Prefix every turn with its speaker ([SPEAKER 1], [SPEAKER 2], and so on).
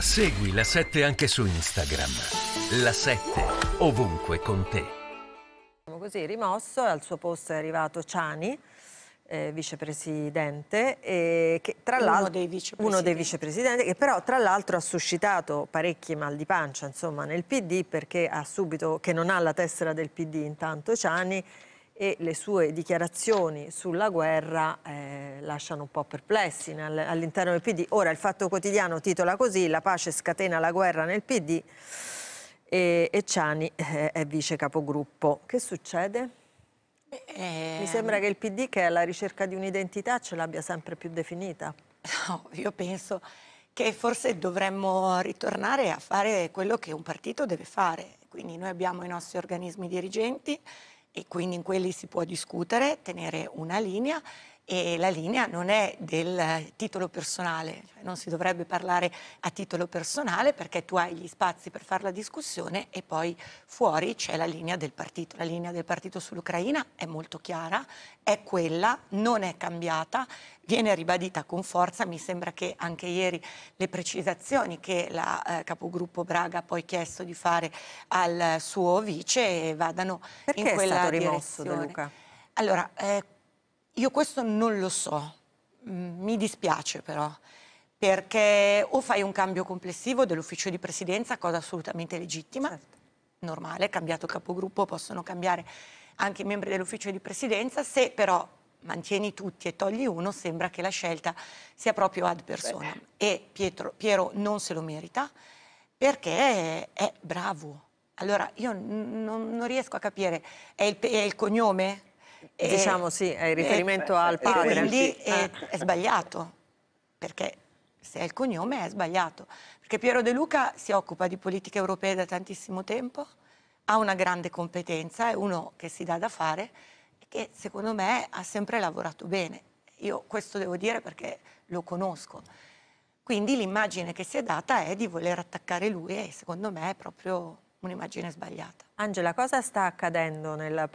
[SPEAKER 1] Segui la 7 anche su Instagram. La 7 ovunque con te. Così rimosso, al suo posto è arrivato Ciani. Eh, vicepresidente, eh, che tra l'altro uno dei vicepresidenti, che però tra l'altro ha suscitato parecchi mal di pancia insomma, nel PD perché ha subito, che non ha la tessera del PD intanto Ciani, e le sue dichiarazioni sulla guerra eh, lasciano un po' perplessi all'interno del PD. Ora il Fatto Quotidiano titola così, la pace scatena la guerra nel PD e, e Ciani eh, è vice capogruppo. Che succede? Eh, Mi ehm, sembra che il PD, che è alla ricerca di un'identità, ce l'abbia sempre
[SPEAKER 2] più definita. No, io penso che forse dovremmo ritornare a fare quello che un partito deve fare. Quindi noi abbiamo i nostri organismi dirigenti e quindi in quelli si può discutere, tenere una linea e la linea non è del titolo personale, cioè non si dovrebbe parlare a titolo personale perché tu hai gli spazi per fare la discussione e poi fuori c'è la linea del partito. La linea del partito sull'Ucraina è molto chiara, è quella, non è cambiata, viene ribadita con forza, mi sembra che anche ieri le precisazioni che la eh, capogruppo Braga ha poi chiesto di fare al suo vice eh, vadano Perché in quella direzione. Perché è stato rimosso De Luca? Allora, eh, io questo non lo so, mm, mi dispiace però, perché o fai un cambio complessivo dell'ufficio di presidenza, cosa assolutamente legittima, certo. normale, cambiato capogruppo, possono cambiare anche i membri dell'ufficio di presidenza, se però mantieni tutti e togli uno, sembra che la scelta sia proprio ad persona. Bene. E Pietro, Piero non se lo merita perché è, bravo. Allora, io non riesco a capire, è il, è il cognome? E, eh, diciamo sì, eh, eh, è il riferimento e, al padre. E quindi è, è sbagliato, perché se è il cognome è sbagliato. Perché Piero De Luca si occupa di politica europea da tantissimo tempo, ha una grande competenza, è uno che si dà da fare e che secondo me ha sempre lavorato bene. Io questo devo dire perché lo conosco. Quindi l'immagine che si è data è di voler attaccare lui e secondo me è proprio un'immagine sbagliata.
[SPEAKER 1] Angela, cosa sta accadendo nel